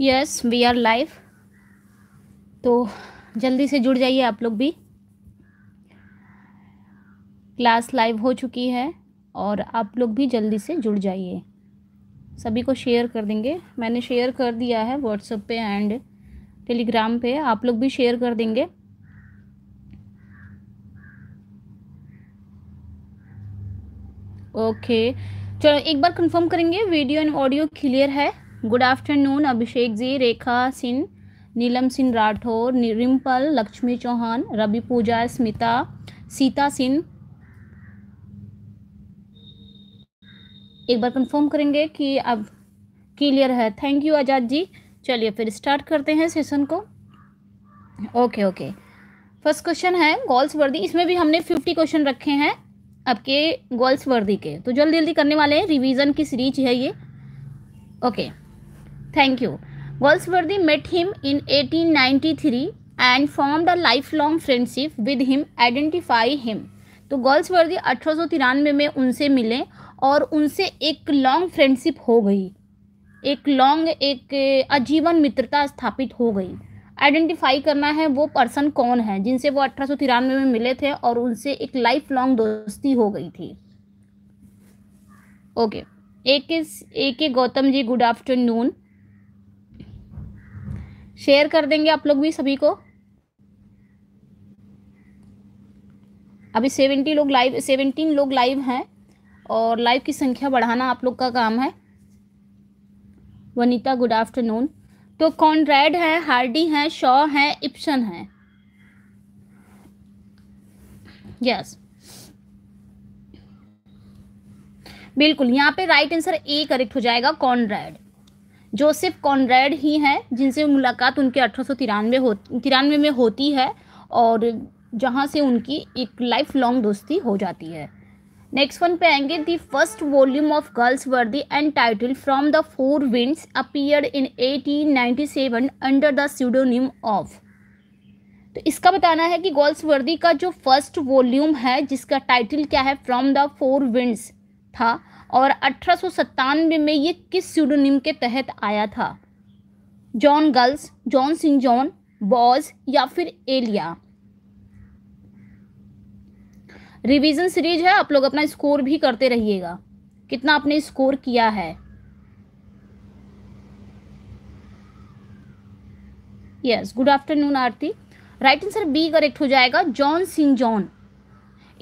Yes we are live तो जल्दी से जुड़ जाइए आप लोग भी क्लास लाइव हो चुकी है और आप लोग भी जल्दी से जुड़ जाइए सभी को शेयर कर देंगे मैंने शेयर कर दिया है व्हाट्सएप पे एंड टेलीग्राम पे आप लोग भी शेयर कर देंगे ओके चलो एक बार कंफर्म करेंगे वीडियो एंड ऑडियो क्लियर है गुड आफ्टरनून अभिषेक जी रेखा सिंह नीलम सिंह राठौर रिम्पल लक्ष्मी चौहान रवि पूजा स्मिता सीता सिंह एक बार कंफर्म करेंगे कि अब क्लियर है थैंक यू आज़ाद जी चलिए फिर स्टार्ट करते हैं सेशन को ओके ओके फर्स्ट क्वेश्चन है गोल्स वर्दी इसमें भी हमने फिफ्टी क्वेश्चन रखे हैं आपके गोल्स वर्दी के तो जल्दी जल्दी करने वाले हैं रिवीजन की सीरीज है ये okay okay. Met him in eighteen ninety three 1893 form a lifelong friendship with him identify him तो गर्ल्सवर्दी अठारह में उनसे मिले और उनसे एक लॉन्ग फ्रेंडशिप हो गई एक लॉन्ग एक आजीवन मित्रता स्थापित हो गई आइडेंटिफाई करना है वो पर्सन कौन है जिनसे वो अठारह में मिले थे और उनसे एक लाइफ लॉन्ग दोस्ती हो गई थी okay A K A K Gautam ji good afternoon share कर देंगे आप लोग भी सभी को अभी सेवेंटी लोग लाइव सेवेंटीन लोग लाइव हैं और लाइव की संख्या बढ़ाना आप लोग का काम है वनीता गुड आफ्टरनून तो कॉन्ड्रैड है हार्डी है शॉ है इप्सन है यस बिल्कुल यहाँ पे राइट आंसर ए करेक्ट हो जाएगा कॉन्ड्रैड जोसेफ कॉनरेड ही हैं जिनसे मुलाकात उनके अठारह हो तिरानवे में होती है और जहाँ से उनकी एक लाइफ लॉन्ग दोस्ती हो जाती है नेक्स्ट वन पे आएंगे the first volume of Galsworthy and title from the four winds appear in 1897 under the pseudonym of तो इसका बताना है कि गर्ल्स वर्दी का जो फर्स्ट वॉल्यूम है जिसका टाइटल क्या है फ्रॉम द फोर विंड्स था और अठारह में ये किस सीडोनिम के तहत आया था John girls John Singh John Boz या फिर एलिया रिवीजन सीरीज है आप लोग अपना स्कोर भी करते रहिएगा कितना आपने स्कोर किया है yes good afternoon Aarti right answer B correct हो जाएगा जॉन सिंह जॉन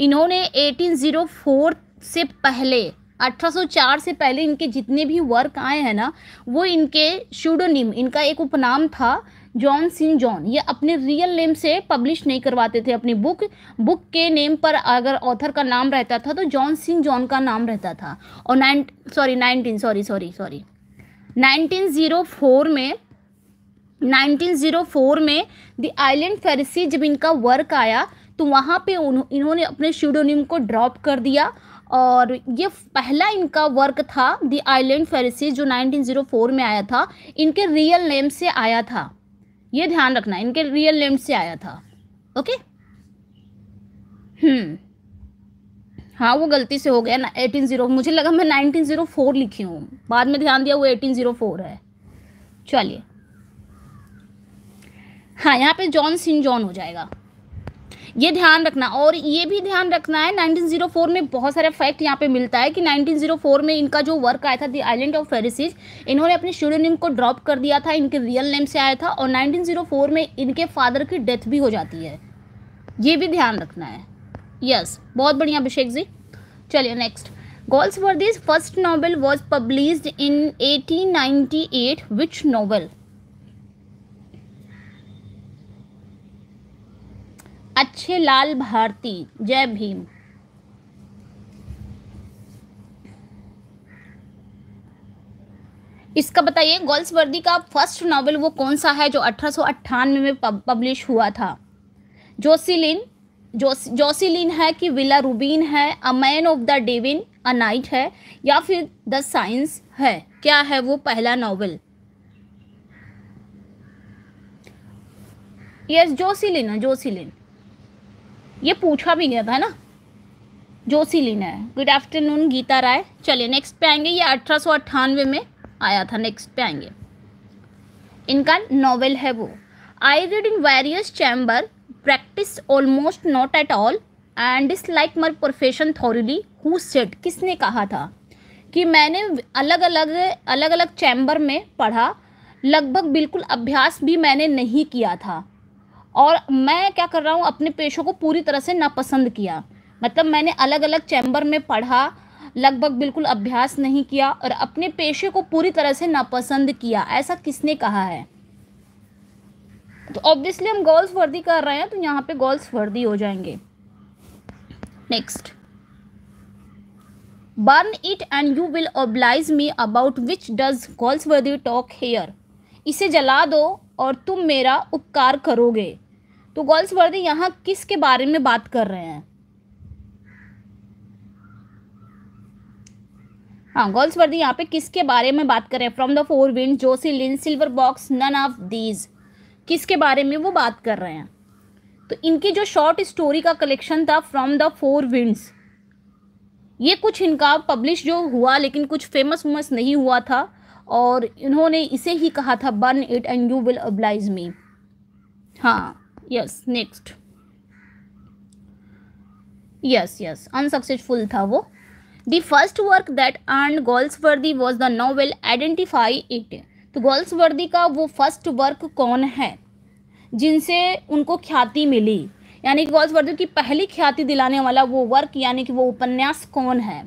इन्होंने 1804 से पहले 1804 से पहले इनके जितने भी वर्क आए हैं ना वो इनके शूडोनिम इनका एक उपनाम था जॉन सिन जॉन ये अपने रियल नेम से पब्लिश नहीं करवाते थे अपनी बुक बुक के नेम पर अगर ऑथर का नाम रहता था तो जॉन सिन जॉन का नाम रहता था और nine sorry nineteen sorry sorry sorry nineteen zero four में नाइनटीन जीरो फोर में द आइलैंड फेरिसी जब इनका वर्क आया तो वहाँ पे उन्होंने अपने शूडोनिम को ड्रॉप कर दिया और ये पहला इनका वर्क था द आइलैंड फेरिसी जो 1904 में आया था इनके रियल नेम से आया था ये ध्यान रखना इनके रियल नेम से आया था ओके हम्म हाँ वो गलती से हो गया ना एटीन ज़ीरो मुझे लगा मैं नाइनटीन ज़ीरो फोर लिखी हूँ बाद में ध्यान दिया वो एटीन ज़ीरो फोर है चलिए हाँ यहाँ पे जॉन सिंह जॉन हो जाएगा ये ध्यान रखना और ये भी ध्यान रखना है 1904 में बहुत सारे फैक्ट यहाँ पे मिलता है कि 1904 में इनका जो वर्क आया था दी आइलैंड ऑफ फेरिसिस इन्होंने अपने नेम को ड्रॉप कर दिया था इनके रियल नेम से आया था और 1904 में इनके फादर की डेथ भी हो जाती है ये भी ध्यान रखना है यस yes, बहुत बढ़िया अभिषेक जी चलिए next Galsworthy first was publish in eighteen 1898. At novel? अच्छे लाल भारती जय भीम इसका बताइए गोल्स वर्दी का फर्स्ट नॉवल वो कौन सा है जो अठारह में पब्लिश हुआ था जोसिलिन जो जोसिलिन है कि विला रूबीन है a man of the Devon a knight है या फिर द साइंस है क्या है वो पहला नॉवल यस जोसिलिन जोसिलिन ये पूछा भी गया था ना जोशीली है गुड आफ्टरनून गीता राय चलिए नेक्स्ट पे आएंगे ये अठारह में आया था नेक्स्ट पे आएंगे इनका नॉवेल है वो I read in various chamber practice almost not at all and dislike my profession thoroughly who said किसने कहा था कि मैंने अलग अलग अलग अलग चैम्बर में पढ़ा लगभग बिल्कुल अभ्यास भी मैंने नहीं किया था और मैं क्या कर रहा हूँ अपने पेशों को पूरी तरह से नापसंद किया मतलब मैंने अलग अलग चैम्बर में पढ़ा लगभग बिल्कुल अभ्यास नहीं किया और अपने पेशे को पूरी तरह से नापसंद किया ऐसा किसने कहा है तो ऑब्वियसली हम गोल्स वर्दी कर रहे हैं तो यहाँ पे गोल्स वर्दी हो जाएंगे next burn it and you will oblige me about which does Galsworthy talk here इसे जला दो और तुम मेरा उपकार करोगे तो गोल्स वर्दी यहाँ किस के बारे में बात कर रहे हैं हाँ गोल्स वर्दी यहाँ पे किसके बारे में बात कर रहे हैं from the four wind Jocelyn silver box none of these किसके बारे में वो बात कर रहे हैं तो इनकी जो शॉर्ट स्टोरी का कलेक्शन था फ्रॉम द फोर विंड्स ये कुछ इनका पब्लिश जो हुआ लेकिन कुछ फेमस वेमस नहीं हुआ था और इन्होंने इसे ही कहा था burn it and you will oblige me हाँ yes next yes yes unsuccessful था वो the first work that earn Galsworthy was the novel identify it तो गोल्स वर्दी का वो फर्स्ट वर्क कौन है जिनसे उनको ख्याति मिली यानी कि गोल्स वर्दी की पहली ख्याति दिलाने वाला वो वर्क यानी कि वो उपन्यास कौन है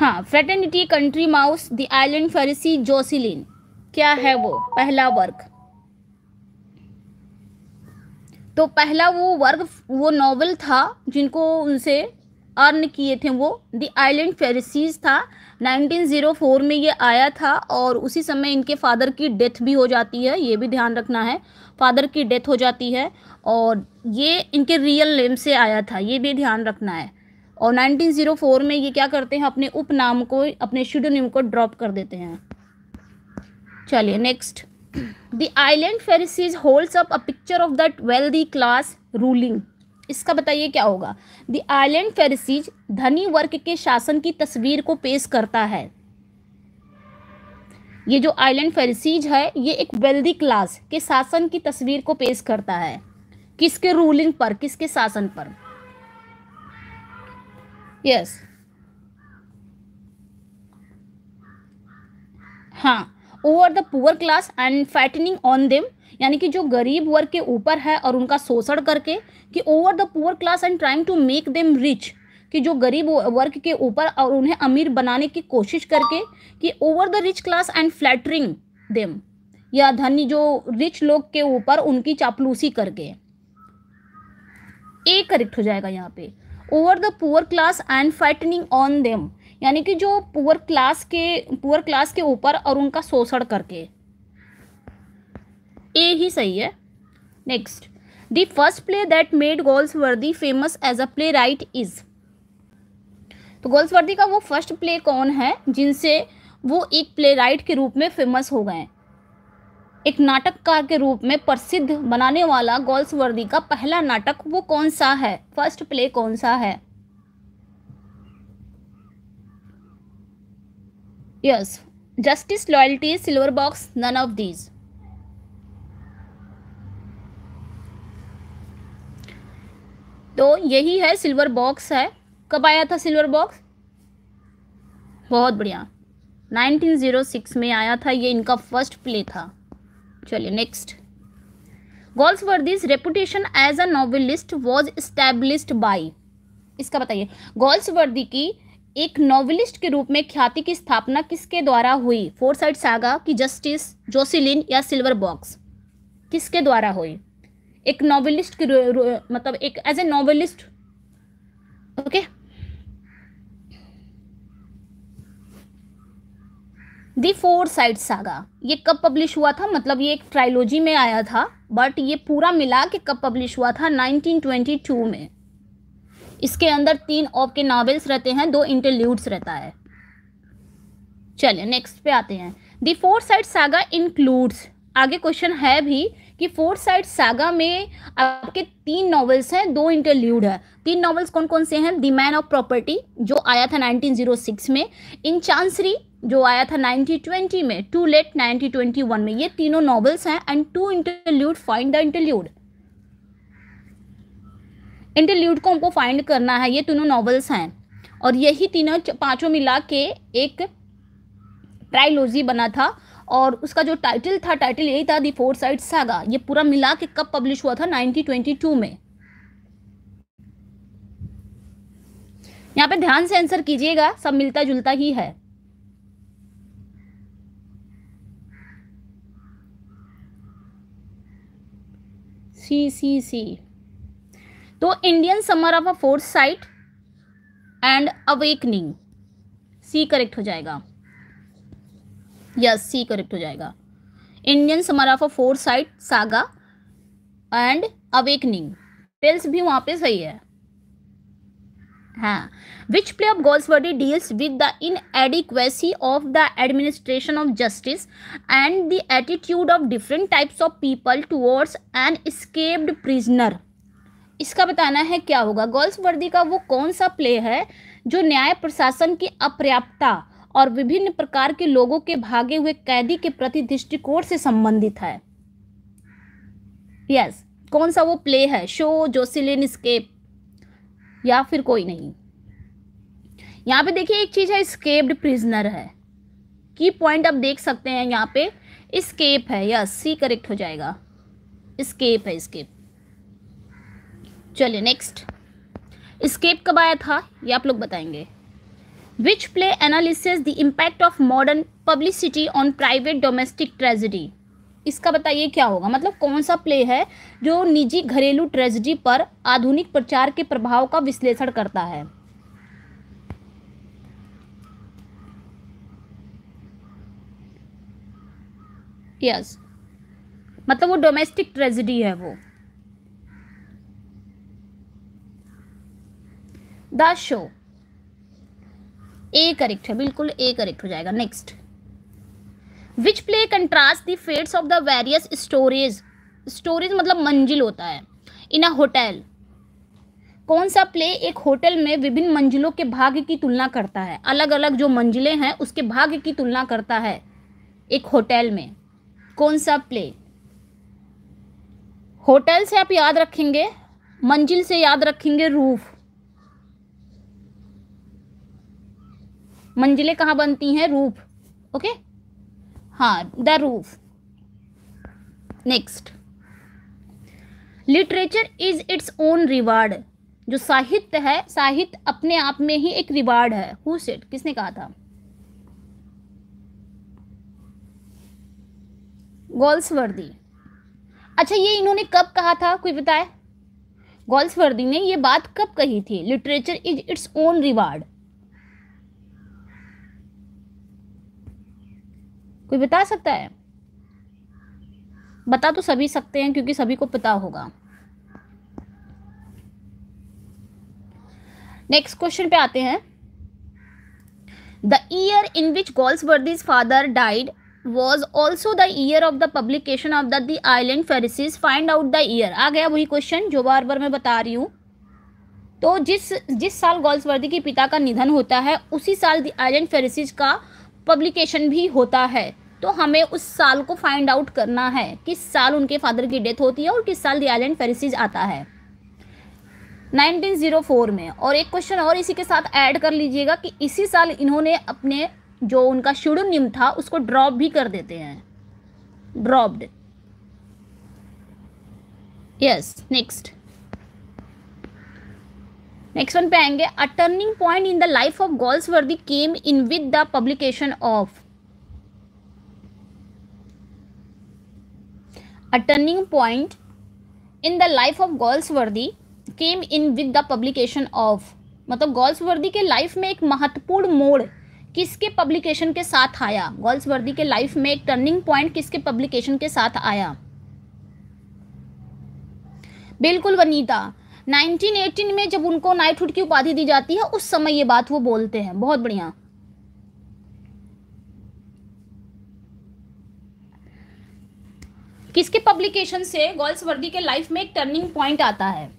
हाँ fraternity country house the island Pharisees Jocelyn क्या है वो पहला वर्ग तो पहला वो वर्ग वो नॉवल था जिनको उनसे अर्न किए थे वो द आइलैंड फेरिसीज था 1904 में ये आया था और उसी समय इनके फादर की डेथ भी हो जाती है ये भी ध्यान रखना है फादर की डेथ हो जाती है और ये इनके रियल नेम से आया था ये भी ध्यान रखना है और 1904 में ये क्या करते हैं अपने उपनाम को अपने शुड को ड्रॉप कर देते हैं चलिए next the island Pharisees holds up a picture of that wealthy class ruling इसका बताइए क्या होगा द आइलैंड फेरिसीज धनी वर्ग के शासन की तस्वीर को पेश करता है ये जो आइलैंड फेरिसीज है ये एक वेल्दी क्लास के शासन की तस्वीर को पेश करता है किसके रूलिंग पर किसके शासन पर यस yes. हाँ over the poor class and fattening on them यानी कि जो गरीब वर्ग के ऊपर है और उनका शोषण करके कि over the poor class and trying to make them rich कि जो गरीब वर्ग के ऊपर और उन्हें अमीर बनाने की कोशिश करके कि over the rich class and flattering them या धनी जो रिच लोग के ऊपर उनकी चापलूसी करके ए करेक्ट हो जाएगा यहाँ पे over the poor class and fattening on them यानी कि जो पुअर क्लास के पुअर क्लास के ऊपर और उनका शोषण करके ए ही सही है next the first play that made Galsworthy famous as a playwright is तो गोल्सवर्दी का वो फर्स्ट प्ले कौन है जिनसे वो एक प्ले राइट के रूप में फेमस हो गए एक नाटककार के रूप में प्रसिद्ध बनाने वाला गोल्सवर्दी का पहला नाटक वो कौन सा है फर्स्ट प्ले कौन सा है yes justice loyalty silver box none of these तो यही है सिल्वर बॉक्स है कब आया था सिल्वर बॉक्स बहुत बढ़िया 1906 में आया था ये इनका फर्स्ट प्ले था चलिए next Galsworthy's this reputation as a novelist was established by इसका बताइए गोल्स वर्दी की एक नॉवलिस्ट के रूप में ख्याति की स्थापना किसके द्वारा हुई फोर साइड सागा की जस्टिस जोसिलिन या सिल्वर बॉक्स किसके द्वारा हुई एक नॉवलिस्ट के मतलब एक as a novelist okay the Forsyte saga ये कब पब्लिश हुआ था मतलब ये एक ट्रायोलॉजी में आया था बट ये पूरा मिला के कब पब्लिश हुआ था 1922 में इसके अंदर तीन ऑप के नावल्स रहते हैं दो इंटरल्यूड्स रहता है चलिए नेक्स्ट पे आते हैं the Forsyte saga includes आगे क्वेश्चन है भी कि फोर साइड सागा में आपके तीन नॉवेल्स हैं दो इंटरल्यूड है तीन नॉवेल्स कौन कौन से हैं दी मैन ऑफ प्रॉपर्टी जो आया था 1906 में इन चांसरी जो आया था 1920 में टू लेट 1921 में ये तीनों नॉवेल्स हैं and two interlude find the interlude interlude को हमको फाइंड करना है ये तीनों नॉवेल्स हैं और यही तीनों पांचों मिला के एक ट्राइलोजी बना था और उसका जो टाइटल था टाइटल यही था दी फोर साइड सागा ये पूरा मिला के कब पब्लिश हुआ था 1922 में यहाँ पे ध्यान से आंसर कीजिएगा सब मिलता जुलता ही है सी सी सी तो Indian summer of a Forsyte and awakening C correct हो जाएगा यस सी करेक्ट हो जाएगा Indian summer of a Forsyte saga and awakening pales भी वहां पे सही है हाँ which play of Galsworthy deals with the inadequacy of the administration of justice and the attitude of different types of people towards an escaped prisoner इसका बताना है क्या होगा गर्ल्स वर्दी का वो कौन सा प्ले है जो न्याय प्रशासन की अपर्याप्तता और विभिन्न प्रकार के लोगों के भागे हुए कैदी के प्रति दृष्टिकोण से संबंधित है यस कौन सा वो प्ले है शो जोसिलिन स्केप या फिर कोई नहीं यहाँ पे देखिए एक चीज़ है स्केप्ड प्रिजनर है की पॉइंट आप देख सकते हैं यहाँ पे स्केप है यस सी करेक्ट हो जाएगा स्केप है स्केप चलिए नेक्स्ट स्केप कब आया था ये आप लोग बताएंगे which play analysis the impact of modern publicity on private domestic tragedy इसका बताइए क्या होगा मतलब कौन सा प्ले है जो निजी घरेलू ट्रेजिडी पर आधुनिक प्रचार के प्रभाव का विश्लेषण करता है यस yes. मतलब वो डोमेस्टिक ट्रेजिडी है वो द शो ए करेक्ट है बिल्कुल ए करेक्ट हो जाएगा next which play contrast the fates of the various storage storage मतलब मंजिल होता है इन अ होटल कौन सा प्ले एक होटल में विभिन्न मंजिलों के भाग्य की तुलना करता है अलग अलग जो मंजिलें हैं उसके भाग्य की तुलना करता है एक होटल में कौन सा प्ले होटल से आप याद रखेंगे मंजिल से याद रखेंगे रूफ मंजिलें कहाँ बनती हैं रूफ ओके हाँ the roof next literature is its own reward जो साहित्य है साहित्य अपने आप में ही एक रिवार्ड है हु सेट किसने कहा था गोल्सवर्दी अच्छा ये इन्होंने कब कहा था कोई बताए गोल्सवर्दी ने ये बात कब कही थी literature is its own reward कोई बता सकता है बता तो सभी सकते हैं क्योंकि सभी को पता होगा नेक्स्ट क्वेश्चन पे आते हैं the year in which Galsworthy's father died was also the year of the publication of the island Pharisees find out the year आ गया वही क्वेश्चन जो बार बार मैं बता रही हूँ तो जिस जिस साल वर्दी के पिता का निधन होता है उसी साल द आईलैंड फेरिसिस का पब्लिकेशन भी होता है तो हमें उस साल को फाइंड आउट करना है किस साल उनके फादर की डेथ होती है और किस साल द एंड फेरिसज आता है 1904 में और एक क्वेश्चन और इसी के साथ ऐड कर लीजिएगा कि इसी साल इन्होंने अपने जो उनका शिडोनिम था उसको ड्रॉप भी कर देते हैं dropped yes next next one पे आएंगे a turning point in the life of Galsworthy came in with the publication of a turning point in the life of Galsworthy came in with the publication of मतलब वर्दी के life में एक महत्वपूर्ण मोड़ किसके पब्लिकेशन के साथ आया वर्दी के लाइफ में एक टर्निंग पॉइंट किसके पब्लिकेशन के साथ आया बिल्कुल वनीता 1918 में जब उनको नाइटहुड की उपाधि दी जाती है उस समय ये बात वो बोलते हैं बहुत बढ़िया किसके पब्लिकेशन से वर्दी के लाइफ में एक टर्निंग पॉइंट आता है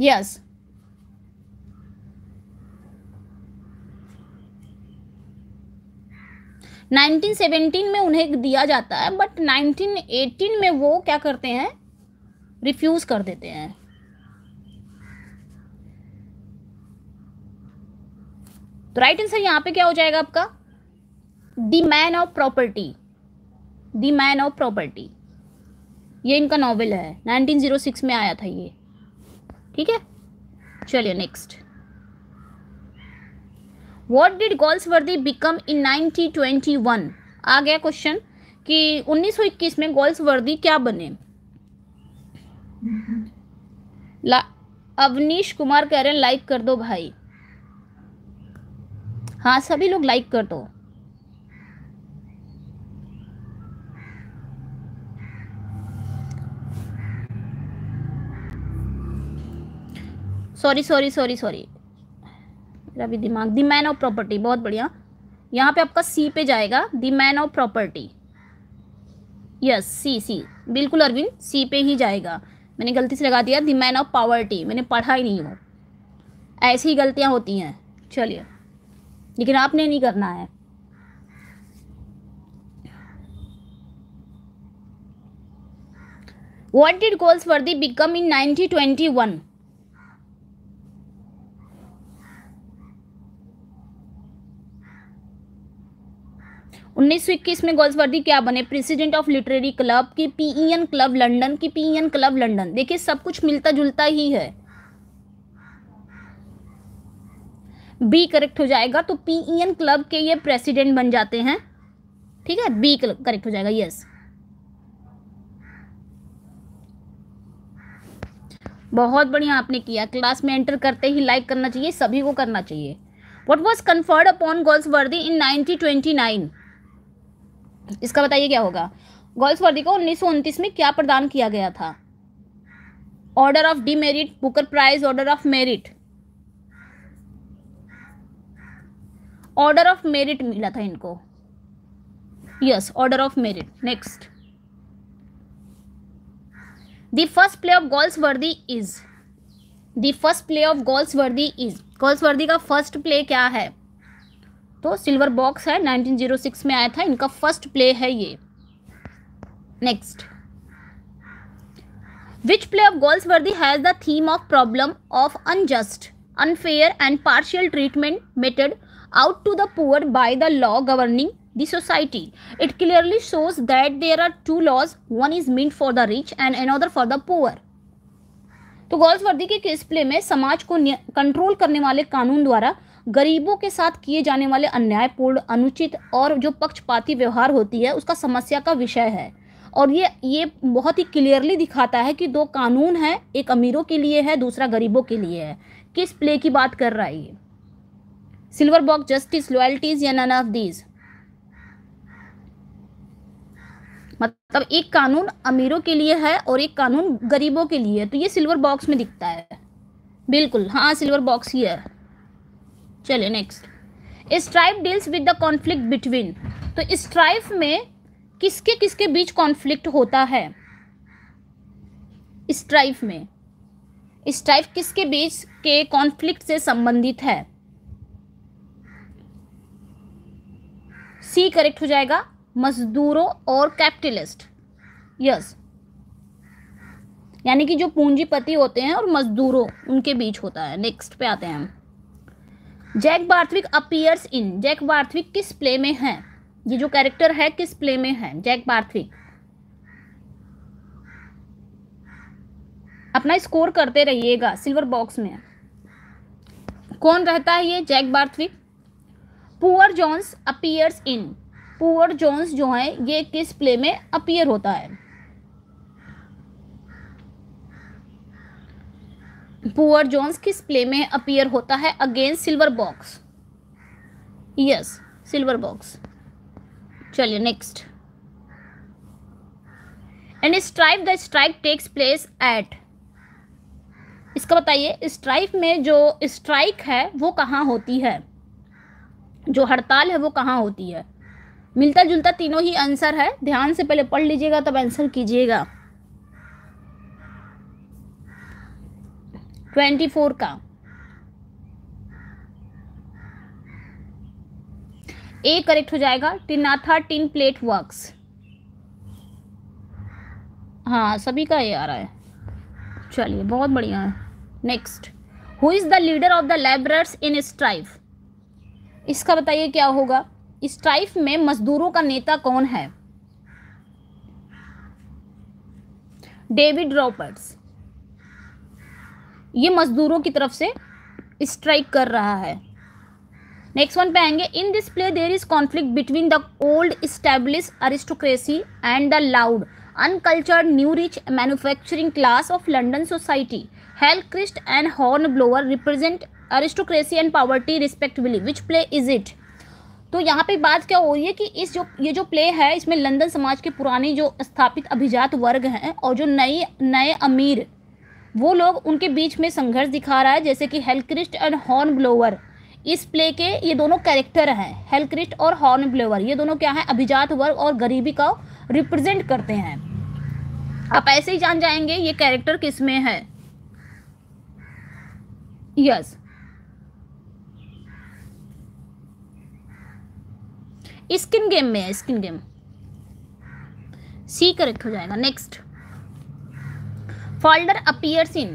यस yes. नाइनटीन सेवेंटीन में उन्हें दिया जाता है बट नाइनटीन एटीन में वो क्या करते हैं रिफ्यूज़ कर देते हैं तो राइट आंसर यहां पे क्या हो जाएगा आपका the man of property the man of property ये इनका नॉवल है 1906 में आया था ये ठीक है चलिए next what did Galsworthy become in 1921 आ गया क्वेश्चन कि 1921 में गोल्स वर्दी क्या बने अवनीश कुमार कह रहे हैं लाइक कर दो भाई हाँ सभी लोग लाइक कर दो सॉरी सॉरी सॉरी सॉरी मेरा भी दिमाग दी मैन ऑफ प्रॉपर्टी बहुत बढ़िया यहाँ पे आपका सी पे जाएगा the man of property yes C C बिल्कुल अरविंद सी पे ही जाएगा मैंने गलती से लगा दिया दी मैन ऑफ पावर्टी मैंने पढ़ा ही नहीं हो ऐसी ही गलतियाँ होती हैं चलिए लेकिन आपने नहीं करना है What Galsworthy goals become in nineteen twenty one उन्नीस में गोल्सवर्दी क्या बने प्रेसिडेंट ऑफ लिटरेरी क्लब की पीईएन क्लब लंडन की पीईएन क्लब लंडन देखिए सब कुछ मिलता जुलता ही है बी करेक्ट हो जाएगा तो पीईएन क्लब e के ये प्रेसिडेंट बन जाते हैं ठीक है बी करेक्ट हो जाएगा यस बहुत बढ़िया आपने किया क्लास में एंटर करते ही लाइक करना चाहिए सभी को करना चाहिए what was conferred upon Galsworthy in nineteen twenty nine इसका बताइए क्या होगा वर्दी को उन्नीस में क्या प्रदान किया गया था order of the merit Booker prize order of merit order of merit मिला था इनको yes order of merit next the first play of Galsworthy is the first play of Galsworthy is Galsworthy का first play क्या है तो silver box है 1906 में आया था इनका फर्स्ट प्ले है ये next which play of Galsworthy has the theme of problem of unjust unfair and partial treatment meted out to the poor by the law governing the society it clearly shows that there are two laws one is made for the rich and another for the poor तो Galsworthy के किस play में समाज को control करने वाले कानून द्वारा गरीबों के साथ किए जाने वाले अन्यायपूर्ण अनुचित और जो पक्षपाती व्यवहार होती है उसका समस्या का विषय है और ये ये बहुत ही क्लियरली दिखाता है कि दो कानून हैं एक अमीरों के लिए है दूसरा गरीबों के लिए है किस प्ले की बात कर रहा है ये सिल्वर बॉक्स जस्टिस लॉयल्टीज या नन ऑफ दीज मतलब एक कानून अमीरों के लिए है और एक कानून गरीबों के लिए है तो ये सिल्वर बॉक्स में दिखता है बिल्कुल हाँ सिल्वर बॉक्स ही है चलिए next strife deals with the conflict between तो स्ट्राइफ में किसके किसके बीच कॉन्फ्लिक्ट होता है स्ट्राइफ में स्ट्राइफ किसके बीच के कॉन्फ्लिक्ट से संबंधित है सी करेक्ट हो जाएगा मजदूरों और कैपिटलिस्ट यस यानी कि जो पूंजीपति होते हैं और मजदूरों उनके बीच होता है नेक्स्ट पे आते हैं हम Jack Barthwick appears in Jack Barthwick किस प्ले में है ये जो कैरेक्टर है किस प्ले में है जैक बार्थविक अपना स्कोर करते रहिएगा सिल्वर बॉक्स में कौन रहता है ये Jack Barthwick poor Jones appears in poor Jones जो है ये किस प्ले में अपीयर होता है पुअर जोन्स किस प्ले में अपीयर होता है against silver box yes silver box चलिए next and strife the strike takes place at इसका बताइए स्ट्राइफ में जो स्ट्राइक है वो कहाँ होती है जो हड़ताल है वो कहाँ होती है मिलता जुलता तीनों ही आंसर है ध्यान से पहले पढ़ लीजिएगा तब आंसर कीजिएगा ट्वेंटी फोर का ए करेक्ट हो जाएगा टिनाथा टिन प्लेट वर्क्स हाँ सभी का ये आ रहा है चलिए बहुत बढ़िया है next who is the leader of the labourers in strife इसका बताइए क्या होगा स्ट्राइफ में मजदूरों का नेता कौन है डेविड रॉबर्ट्स ये मजदूरों की तरफ से स्ट्राइक कर रहा है नेक्स्ट वन पे आएंगे in this play there is conflict between the old established aristocracy and the loud uncultured new rich manufacturing class of London society Hillcrist and Hornblower represent aristocracy and poverty respectively which play is it तो यहाँ पे बात क्या हो रही है कि इस जो ये जो प्ले है इसमें लंदन समाज के पुराने जो स्थापित अभिजात वर्ग हैं और जो नए नए अमीर वो लोग उनके बीच में संघर्ष दिखा रहा है जैसे कि हेलक्रिस्ट एंड हॉर्न ब्लोअर इस प्ले के ये दोनों कैरेक्टर हैं हेलक्रिस्ट और हॉर्न ब्लोअर ये दोनों क्या हैं अभिजात वर्ग और गरीबी का रिप्रेजेंट करते हैं आप ऐसे ही जान जाएंगे ये कैरेक्टर किस में है यस स्किन गेम में है स्किन गेम सी करेक्ट हो जाएगा next Falder appears in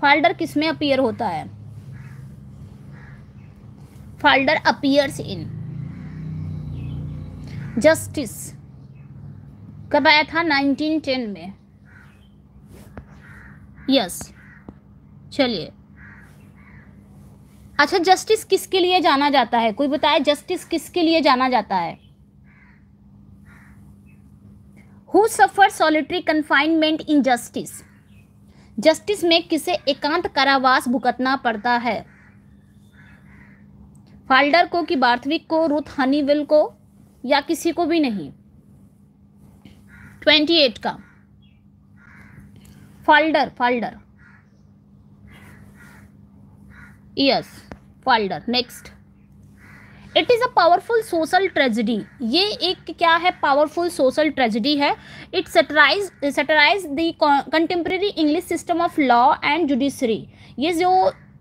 Falder किस में अपीयर होता है फोल्डर अपीयर्स इन जस्टिस कब आया था 1910 में यस चलिए अच्छा जस्टिस किसके लिए जाना जाता है कोई बताए जस्टिस किसके लिए जाना जाता है who suffer solitary confinement in justice justice में किसे एकांत कारावास भुगतना पड़ता है फाल्डर को कि बार्थविक को रूथ हनीविल को या किसी को भी नहीं ट्वेंटी एट का Falder Falder yes Falder next it is a powerful social tragedy ये एक क्या है पावरफुल सोशल ट्रेजिडी है it satirises satirises the contemporary English system of law and judiciary ये जो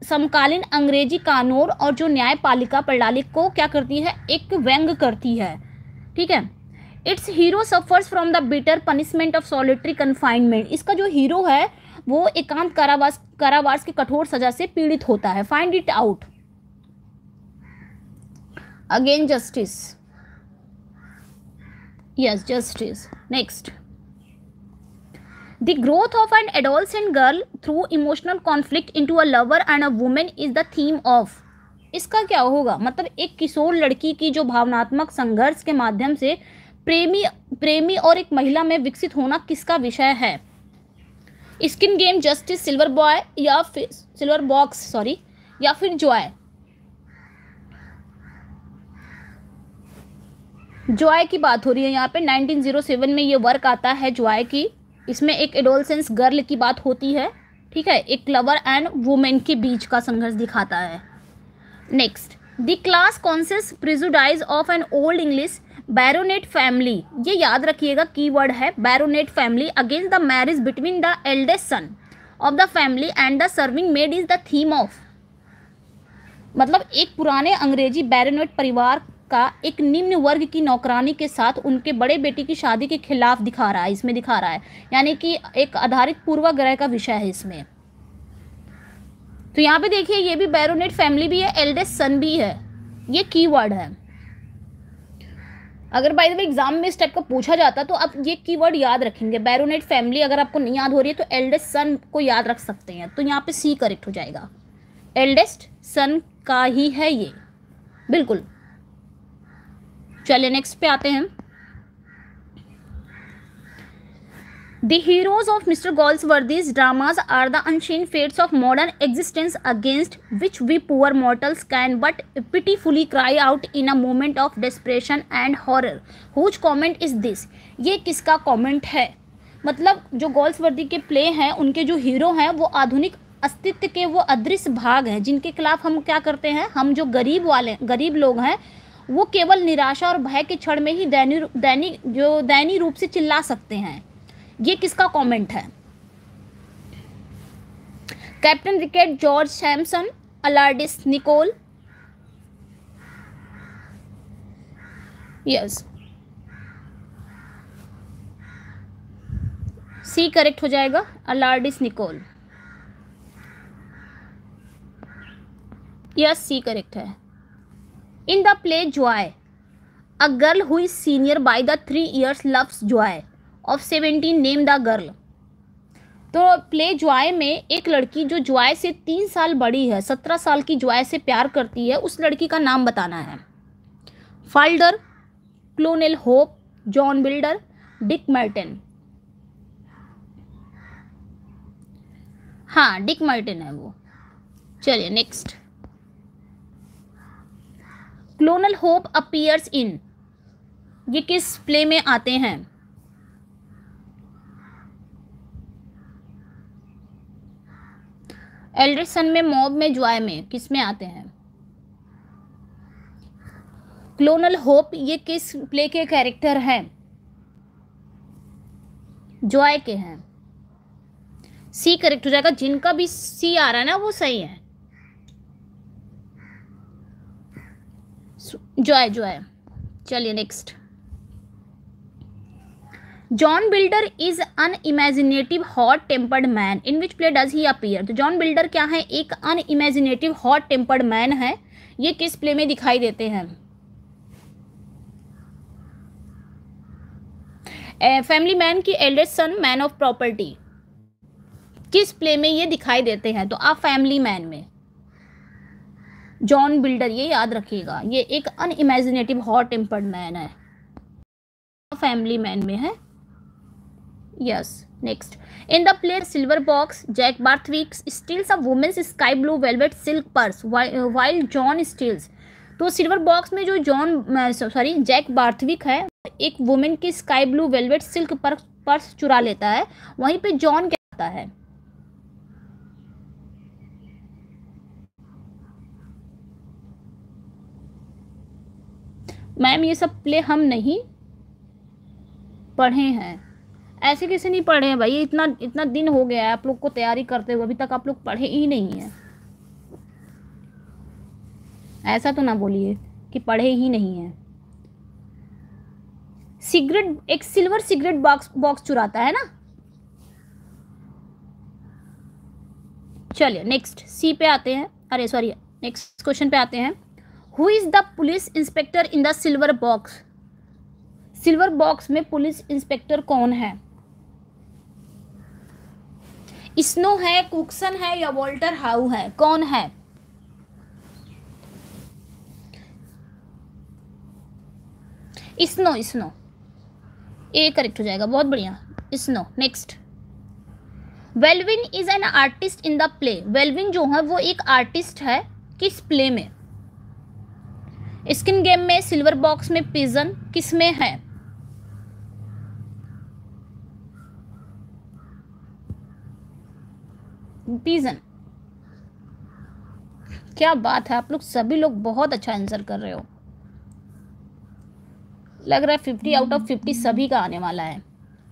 समकालीन अंग्रेजी कानून और जो न्यायपालिका प्रणाली को क्या करती है एक व्यंग करती है ठीक है its hero suffers from the bitter punishment of solitary confinement इसका जो हीरो है वो एकांत कारावास कारावास की कठोर सजा से पीड़ित होता है find it out again justice yes justice next the growth of an adolescent girl through emotional conflict into a lover and a woman is the theme of इसका क्या होगा मतलब एक किशोर लड़की की जो भावनात्मक संघर्ष के माध्यम से प्रेमी प्रेमी और एक महिला में विकसित होना किसका विषय है स्किन गेम जस्टिस सिल्वर बॉय या फिर सिल्वर बॉक्स सॉरी या फिर जॉय जॉय की बात हो रही है यहाँ पे 1907 में ये वर्क आता है जॉय की इसमें एक एडोलसेंस गर्ल की बात होती है ठीक है एक लवर एंड वुमेन के बीच का संघर्ष दिखाता है next the class conscious prejudice of an old English baronet family ये याद रखिएगा की वर्ड है baronet family against the marriage between the eldest son of the family and the serving maid is the theme of मतलब एक पुराने अंग्रेजी baronet परिवार का एक निम्न वर्ग की नौकरानी के साथ उनके बड़े बेटे की शादी के खिलाफ दिखा रहा है इसमें दिखा रहा है यानी कि एक आधारित पूर्वाग्रह का विषय है इसमें तो यहाँ पे देखिए ये भी बैरोनेट फैमिली भी है एल्डेस्ट सन भी है ये कीवर्ड है अगर बाय द एग्जाम में इस टाइप का पूछा जाता तो आप ये कीवर्ड याद रखेंगे बैरोनेट फैमिली अगर आपको नहीं याद हो रही है तो एल्डेस्ट सन को याद रख सकते हैं तो यहाँ पे सी करेक्ट हो जाएगा एल्डेस्ट सन का ही है ये बिल्कुल चलिए नेक्स्ट पे आते हैं the heroes of mister Galsworthy's dramas are the unseen fates of modern existence against which we poor mortals can but pitifully cry out in a moment of desperation and horror whose comment is this ये किसका comment है मतलब जो goals वर्दी के play हैं उनके जो हीरो हैं वो आधुनिक अस्तित्व के वो अदृश्य भाग हैं जिनके खिलाफ हम क्या करते हैं हम जो गरीब वाले गरीब लोग हैं वो केवल निराशा और भय के क्षण में ही दैनिक दैनिक जो दैनिक रूप से चिल्ला सकते हैं ये किसका कमेंट है captain wicket George Samson Allardyce Nicholl yes C correct हो जाएगा Allardyce Nicholl yes C correct है in the play Joy a girl who is senior by the three years loves Joy of seventeen name the girl तो play Joy में एक लड़की जो Joy से तीन साल बड़ी है सत्रह साल की जॉय से प्यार करती है उस लड़की का नाम बताना है Falder Colonel Hope John Builder Dick Merton हाँ डिक मर्टिन है वो चलिए next Colonel Hope appears in ये किस प्ले में आते हैं एल्डरसन में मॉब में ज्वाय में किस में आते हैं क्लोनल होप ये किस प्ले के कैरेक्टर हैं ज्वाय के हैं सी करेक्ट हो जाएगा जिनका भी सी आ रहा है ना वो सही है जॉय जॉय चलिए next John Builder is unimaginative hot tempered man in which play does he appear तो जॉन बिल्डर क्या है एक unimaginative hot tempered man है ये किस प्ले में दिखाई देते हैं फैमिली मैन की eldest son man of property किस प्ले में ये दिखाई देते हैं तो आप फैमिली मैन में जॉन बिल्डर ये याद रखिएगा ये एक अनइमेजिनेटिव हॉट टेम्पर्ड मैन है फैमिली मैन में है yes next in the player silver box Jack Barthwick steals a women's sky blue velvet silk purse while John steals तो सिल्वर बॉक्स में जो जॉन सॉरी जैक बार्थविक है एक women की sky blue velvet silk purse चुरा लेता है वहीं पे जॉन क्या आता है मैम ये सब प्ले हम नहीं पढ़े हैं ऐसे कैसे नहीं पढ़े हैं भाई इतना इतना दिन हो गया है आप लोग को तैयारी करते हुए अभी तक आप लोग पढ़े ही नहीं है ऐसा तो ना बोलिए कि पढ़े ही नहीं है सिगरेट एक सिल्वर सिगरेट बॉक्स बॉक्स चुराता है ना चलिए नेक्स्ट सी पे आते हैं अरे सॉरी नेक्स्ट क्वेश्चन पे आते हैं who is the police inspector in the silver box silver box में पुलिस इंस्पेक्टर कौन है स्नो है कुकसन है या वॉल्टर हाउ है कौन है स्नो स्नो ए करेक्ट हो जाएगा बहुत बढ़िया Snow next Wellwyn is an artist in the play Wellwyn जो है वो एक आर्टिस्ट है किस प्ले में स्किन गेम में सिल्वर बॉक्स में पिजन किस में है पिजन क्या बात है आप लोग सभी लोग बहुत अच्छा आंसर कर रहे हो लग रहा है फिफ्टी आउट ऑफ फिफ्टी सभी का आने वाला है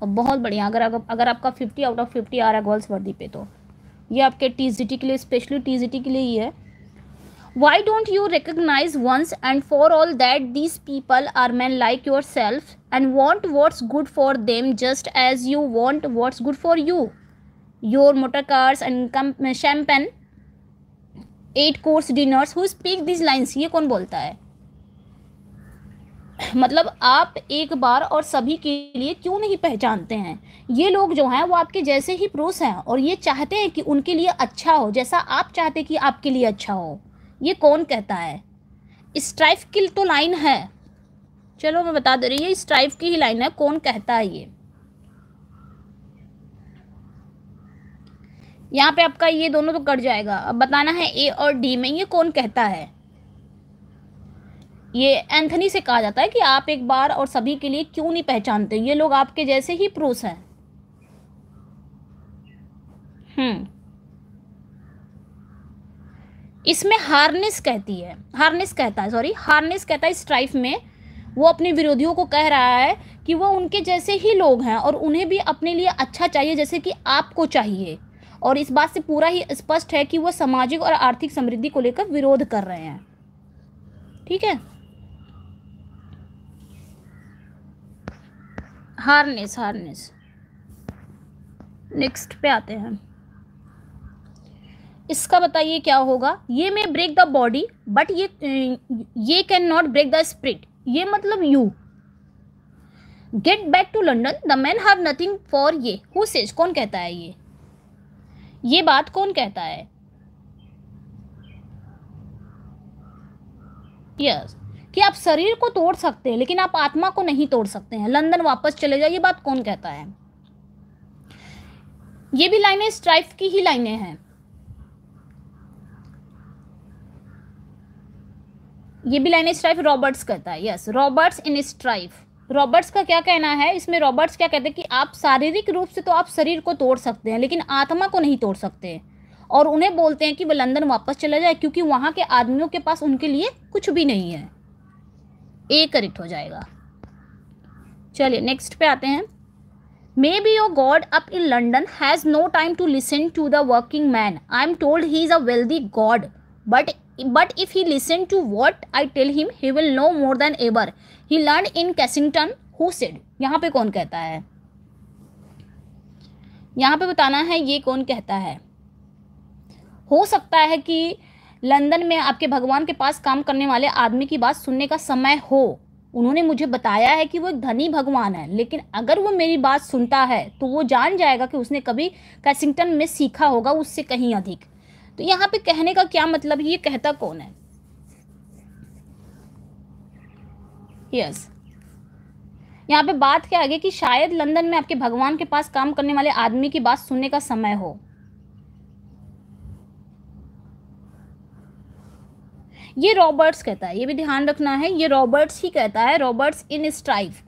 और बहुत बढ़िया अगर अगर आपका फिफ्टी आउट ऑफ फिफ्टी आ रहा है गर्ल्स वर्दी पे तो ये आपके टी के लिए स्पेशली टी के लिए ही है why don't you recognize once and for all that these people are men like yourself and want what's good for them just as you want what's good for you your motor cars and champagne eight course dinners who speak this lines ये कौन बोलता है मतलब आप एक बार और सभी के लिए क्यों नहीं पहचानते हैं ये लोग जो हैं वो आपके जैसे ही प्रोस हैं और ये चाहते हैं कि उनके लिए अच्छा हो जैसा आप चाहते कि आपके लिए अच्छा हो ये कौन कहता है स्ट्राइफ की तो लाइन है चलो मैं बता दे रही है स्ट्राइफ की ही लाइन है कौन कहता है ये यहाँ पे आपका ये दोनों तो कट जाएगा अब बताना है ए और डी में ये कौन कहता है ये एंथनी से कहा जाता है कि आप एक बार और सभी के लिए क्यों नहीं पहचानते ये लोग आपके जैसे ही प्रूस हैं हम्म इसमें हार्नेस कहती है हार्नेस कहता है सॉरी हार्नेस कहता है स्ट्राइफ में वो अपने विरोधियों को कह रहा है कि वो उनके जैसे ही लोग हैं और उन्हें भी अपने लिए अच्छा चाहिए जैसे कि आपको चाहिए और इस बात से पूरा ही स्पष्ट है कि वो सामाजिक और आर्थिक समृद्धि को लेकर विरोध कर रहे हैं ठीक है हार्नेस हार्नेस नेक्स्ट पे आते हैं इसका बताइए क्या होगा ये may break the body but ये ये can not break the spirit ये मतलब you get back to London the man have nothing for ये हु सेज कौन कहता है ये ये बात कौन कहता है यस yes. कि आप शरीर को तोड़ सकते हैं लेकिन आप आत्मा को नहीं तोड़ सकते हैं लंदन वापस चले जाए ये बात कौन कहता है ये भी लाइनें स्ट्राइफ की ही लाइनें हैं ये भी लाइन स्ट्राइफ रॉबर्ट्स करता है yes Roberts in strife Roberts का क्या कहना है इसमें रॉबर्ट्स क्या कहते हैं कि आप शारीरिक रूप से तो आप शरीर को तोड़ सकते हैं लेकिन आत्मा को नहीं तोड़ सकते और उन्हें बोलते हैं कि वह लंदन वापस चला जाए क्योंकि वहाँ के आदमियों के पास उनके लिए कुछ भी नहीं है ए करेक्ट हो जाएगा चलिए नेक्स्ट पे आते हैं may be your god up in London has no time to listen to the working man I am told he is a wealthy god but but if he listen to what I tell him he will know more than ever he learn in Kensington who said यहाँ पे कौन कहता है यहाँ पे बताना है ये कौन कहता है हो सकता है कि लंदन में आपके भगवान के पास काम करने वाले आदमी की बात सुनने का समय हो उन्होंने मुझे बताया है कि वो एक धनी भगवान है लेकिन अगर वो मेरी बात सुनता है तो वो जान जाएगा कि उसने कभी कैसिंगटन में सीखा होगा उससे कहीं अधिक तो यहाँ पे कहने का क्या मतलब ये कहता कौन है यस यहाँ पे बात क्या आगे कि शायद लंदन में आपके भगवान के पास काम करने वाले आदमी की बात सुनने का समय हो ये रॉबर्ट्स कहता है ये भी ध्यान रखना है ये रॉबर्ट्स ही कहता है रॉबर्ट्स इन स्ट्राइफ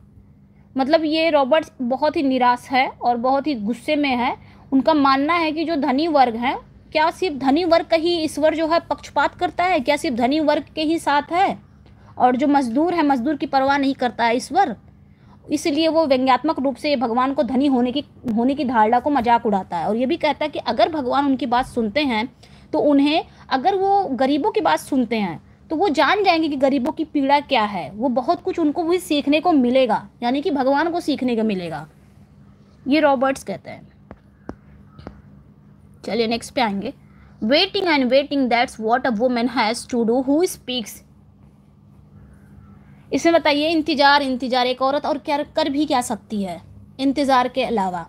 मतलब ये रॉबर्ट्स बहुत ही निराश है और बहुत ही गुस्से में है उनका मानना है कि जो धनी वर्ग हैं क्या सिर्फ धनी वर्ग का ही ईश्वर जो है पक्षपात करता है क्या सिर्फ धनी वर्ग के ही साथ है और जो मजदूर है मजदूर की परवाह नहीं करता है ईश्वर इसलिए वो व्यंग्यात्मक रूप से भगवान को धनी होने की होने की धारणा को मजाक उड़ाता है और ये भी कहता है कि अगर भगवान उनकी बात सुनते हैं तो उन्हें अगर वो गरीबों की बात सुनते हैं तो वो जान जाएंगे कि गरीबों की पीड़ा क्या है वो बहुत कुछ उनको भी सीखने को मिलेगा यानी कि भगवान को सीखने को मिलेगा ये रॉबर्ट्स कहते हैं चलिए नेक्स्ट पे आएंगे waiting and waiting that's what a woman has to do who speaks इसमें बताइए इंतज़ार इंतज़ार एक औरत और क्या कर भी क्या सकती है इंतज़ार के अलावा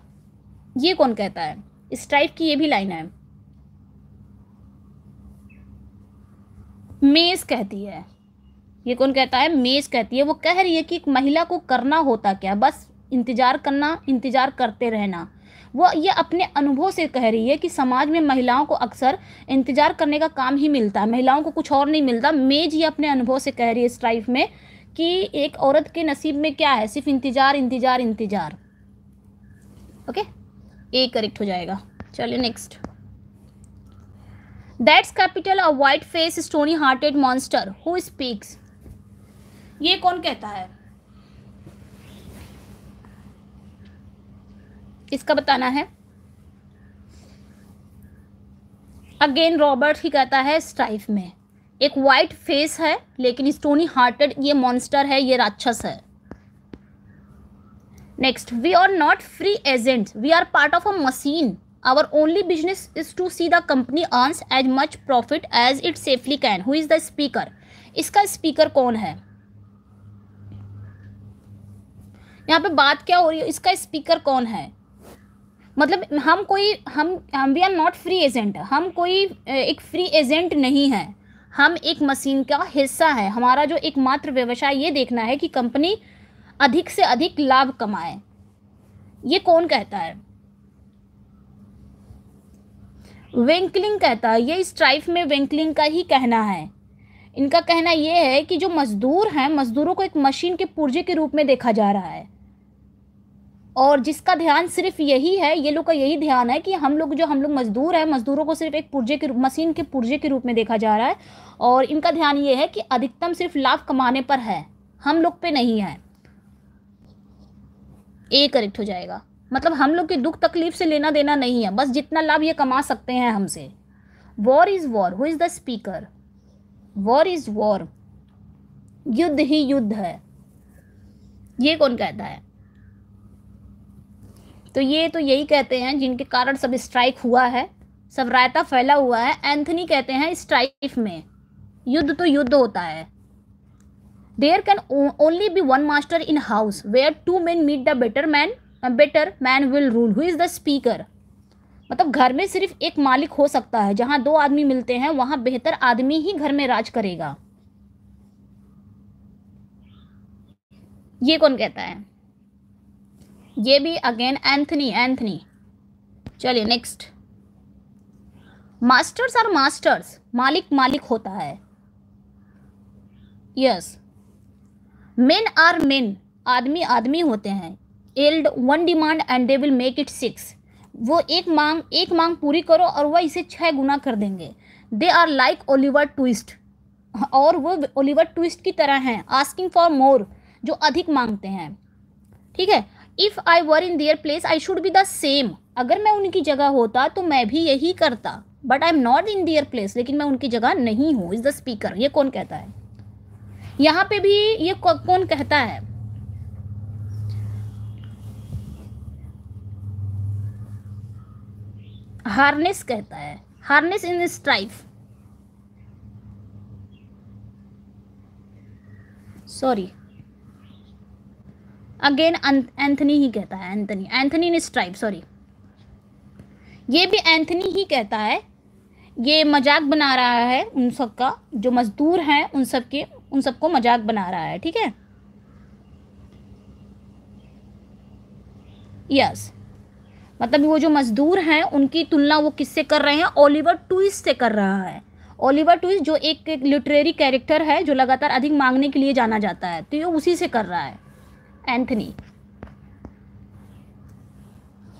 ये कौन कहता है इस टाइप की ये भी लाइन है मेज कहती है ये कौन कहता है मेज कहती है वो कह रही है कि एक महिला को करना होता क्या बस इंतज़ार करना इंतज़ार करते रहना वह ये अपने अनुभव से कह रही है कि समाज में महिलाओं को अक्सर इंतजार करने का काम ही मिलता है महिलाओं को कुछ और नहीं मिलता मेज ये अपने अनुभव से कह रही है इस लाइफ में कि एक औरत के नसीब में क्या है सिर्फ इंतजार इंतजार इंतजार ओके ए करेक्ट हो जाएगा चलिए next that's capital a white face stony hearted monster who speaks ये कौन कहता है किसका बताना है अगेन रॉबर्ट ही कहता है स्ट्राइफ में एक वाइट फेस है लेकिन स्टोनी हार्टेड ये मॉन्स्टर है ये राक्षस है next we are not free agent we are part of a machine our only business is to see the company earns as much profit as it safely can who is the speaker इसका speaker कौन है यहाँ पे बात क्या हो रही है इसका स्पीकर कौन है मतलब हम कोई हम हम we are not free agent हम कोई एक फ्री एजेंट नहीं है हम एक मशीन का हिस्सा है हमारा जो एकमात्र व्यवसाय ये देखना है कि कंपनी अधिक से अधिक लाभ कमाए ये कौन कहता है वेंकलिंग कहता है ये स्ट्राइफ में वेंकलिंग का ही कहना है इनका कहना यह है कि जो मजदूर हैं मजदूरों को एक मशीन के पुर्जे के रूप में देखा जा रहा है और जिसका ध्यान सिर्फ यही है ये लोग का यही ध्यान है कि हम लोग जो हम लोग मजदूर हैं मजदूरों को सिर्फ एक पुर्जे के मशीन के पुर्जे के रूप में देखा जा रहा है और इनका ध्यान ये है कि अधिकतम सिर्फ लाभ कमाने पर है हम लोग पे नहीं है ए करेक्ट हो जाएगा मतलब हम लोग के दुख तकलीफ से लेना देना नहीं है बस जितना लाभ ये कमा सकते हैं हमसे war is war who is the speaker war is war युद्ध ही युद्ध है ये कौन कहता है तो ये तो यही कहते हैं जिनके कारण सब स्ट्राइक हुआ है सब रायता फैला हुआ है एंथनी कहते हैं स्ट्राइफ में युद्ध तो युद्ध होता है there can only be one master in house where two man meet the better man better man will rule who is the speaker मतलब घर में सिर्फ एक मालिक हो सकता है जहाँ दो आदमी मिलते हैं वहाँ बेहतर आदमी ही घर में राज करेगा ये कौन कहता है ये भी अगेन एंथनी एंथनी चलिए नेक्स्ट मास्टर्स आर मास्टर्स मालिक मालिक होता है यस मेन आर मेन आदमी आदमी होते हैं yield one demand and they will make it six वो एक मांग एक मांग पूरी करो और वह इसे छः गुना कर देंगे they are like Oliver Twist और वो ओलिवर ट्विस्ट की तरह हैं आस्किंग फॉर मोर जो अधिक मांगते हैं ठीक है if I were in their place I should be the same अगर मैं उनकी जगह होता तो मैं भी यही करता but I am not in their place लेकिन मैं उनकी जगह नहीं हूँ इज़ द स्पीकर ये कौन कहता है यहाँ पे भी ये कौन कहता है हार्नेस कहता है Harness in strife sorry again Anthony ही कहता है एंथनी एंथनी ने स्ट्राइप सॉरी ये भी एंथनी ही कहता है ये मजाक बना रहा है उन सब का जो मजदूर हैं उन सब के उन सबको मजाक बना रहा है ठीक है यस मतलब वो जो मजदूर हैं उनकी तुलना वो किससे कर रहे हैं ओलिवर ट्विस्ट से कर रहा है ओलिवर ट्विस्ट जो एक, एक लिटरेरी कैरेक्टर है जो लगातार अधिक मांगने के लिए जाना जाता है तो ये उसी से कर रहा है Anthony.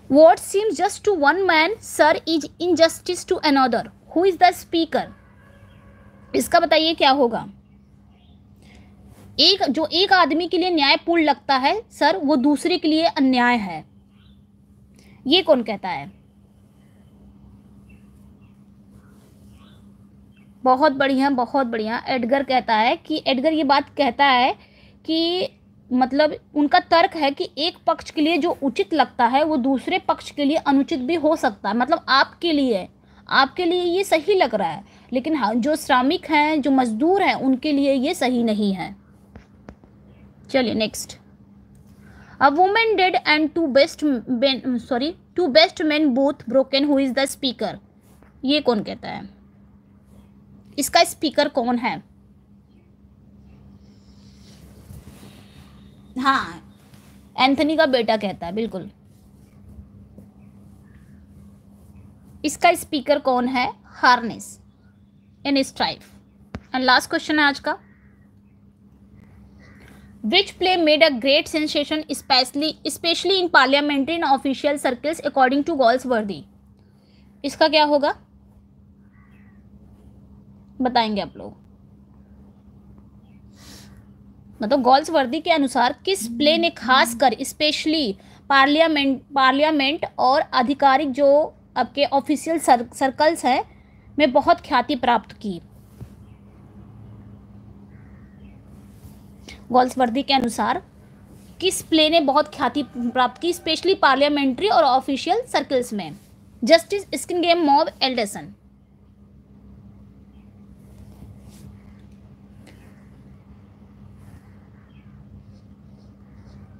What seems just to one man, sir, is injustice to another. Who is the speaker? इसका बताइए क्या होगा एक जो एक आदमी के लिए न्यायपूर्ण लगता है सर वो दूसरे के लिए अन्याय है ये कौन कहता है बहुत बढ़िया बहुत बढ़िया एडगर कहता है कि एडगर ये बात कहता है कि मतलब उनका तर्क है कि एक पक्ष के लिए जो उचित लगता है वो दूसरे पक्ष के लिए अनुचित भी हो सकता है मतलब आपके लिए आपके लिए ये सही लग रहा है लेकिन हाँ जो श्रमिक हैं जो मजदूर हैं उनके लिए ये सही नहीं है चलिए next a woman dead and two best sorry two best man both broken who is the speaker ये कौन कहता है इसका स्पीकर कौन है हाँ एंथनी का बेटा कहता है बिल्कुल इसका स्पीकर कौन है Harness in strife and last question है आज का which play made a great sensation specially specially in parliamentary in official circles according to Galsworthy इसका क्या होगा बताएंगे आप लोग मतलब गॉल्स वर्दी के अनुसार किस प्ले ने खासकर स्पेशली पार्लियामेंट पार्लियामेंट और आधिकारिक जो आपके ऑफिशियल सर, सर्कल्स हैं में बहुत ख्याति प्राप्त की गॉल्स वर्दी के अनुसार किस प्ले ने बहुत ख्याति प्राप्त की स्पेशली पार्लियामेंट्री और ऑफिशियल सर्कल्स में जस्टिस स्किन गेम मॉब एल्डेसन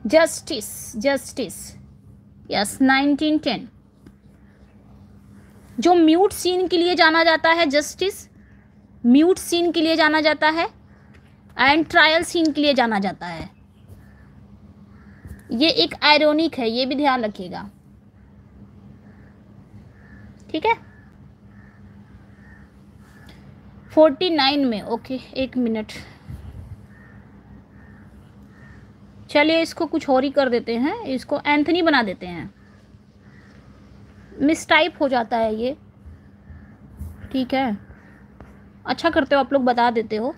जस्टिस यस नाइनटीन 1910 जो म्यूट सीन के लिए जाना जाता है जस्टिस म्यूट सीन के लिए जाना जाता है एंड ट्रायल सीन के लिए जाना जाता है ये एक आयरोनिक है ये भी ध्यान रखिएगा ठीक है फोर्टी नाइन में ओके एक मिनट चलिए इसको कुछ और ही कर देते हैं इसको एंथनी बना देते हैं मिस टाइप हो जाता है ये ठीक है अच्छा करते हो आप लोग बता देते हो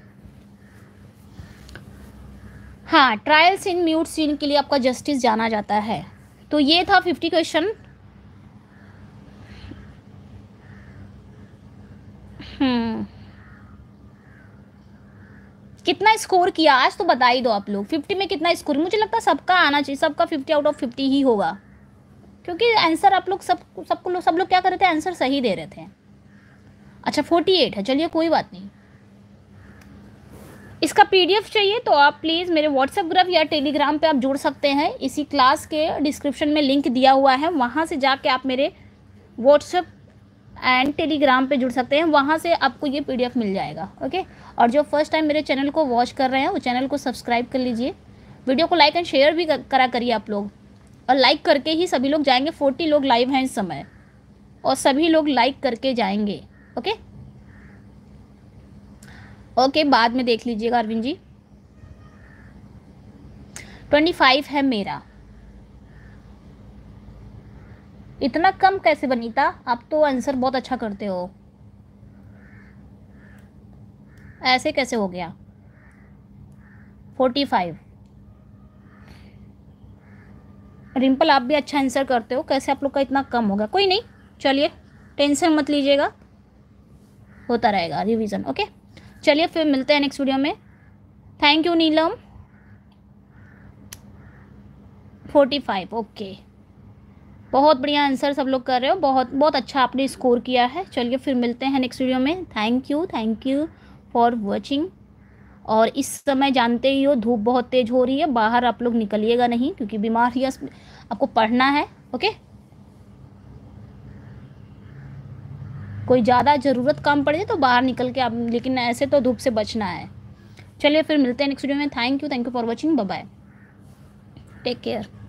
हाँ ट्रायल्स इन म्यूट सीन के लिए आपका जस्टिस जाना जाता है तो ये था फिफ्टी क्वेश्चन हम्म कितना स्कोर किया आज तो बता ही दो आप लोग फिफ्टी में कितना स्कोर मुझे लगता है सबका आना चाहिए सबका फिफ्टी आउट ऑफ फिफ्टी ही होगा क्योंकि आंसर आप लोग सब सबको लो, सब लोग क्या कर रहे थे आंसर सही दे रहे थे अच्छा फोर्टी एट है चलिए कोई बात नहीं इसका पीडीएफ चाहिए तो आप प्लीज़ मेरे व्हाट्सएप ग्रुप या टेलीग्राम पे आप जुड़ सकते हैं इसी क्लास के डिस्क्रिप्शन में लिंक दिया हुआ है वहाँ से जाके आप मेरे व्हाट्सएप एंड टेलीग्राम पे जुड़ सकते हैं वहाँ से आपको ये पीडीएफ मिल जाएगा ओके और जो फर्स्ट टाइम मेरे चैनल को वॉच कर रहे हैं वो चैनल को सब्सक्राइब कर लीजिए वीडियो को लाइक एंड शेयर भी करा करिए आप लोग और लाइक करके ही सभी लोग जाएंगे फोर्टी लोग लाइव हैं इस समय और सभी लोग लाइक करके जाएंगे ओके ओके बाद में देख लीजिएगा अरविंद जी ट्वेंटी फाइव है मेरा इतना कम कैसे बनीता आप तो आंसर बहुत अच्छा करते हो ऐसे कैसे हो गया फोर्टी फाइव रिम्पल आप भी अच्छा आंसर करते हो कैसे आप लोग का इतना कम होगा कोई नहीं चलिए टेंशन मत लीजिएगा होता रहेगा रिवीजन ओके चलिए फिर मिलते हैं नेक्स्ट वीडियो में thank you Neelam forty five okay बहुत बढ़िया आंसर सब लोग कर रहे हो बहुत बहुत अच्छा आपने स्कोर किया है चलिए फिर मिलते हैं नेक्स्ट वीडियो में thank you thank you for watching और इस समय जानते ही हो धूप बहुत तेज़ हो रही है बाहर आप लोग निकलिएगा नहीं क्योंकि बीमार ही आपको पढ़ना है ओके कोई ज़्यादा ज़रूरत काम पड़े तो बाहर निकल के आप लेकिन ऐसे तो धूप से बचना है चलिए फिर मिलते हैं नेक्स्ट वीडियो में thank you thank you for watching bye take care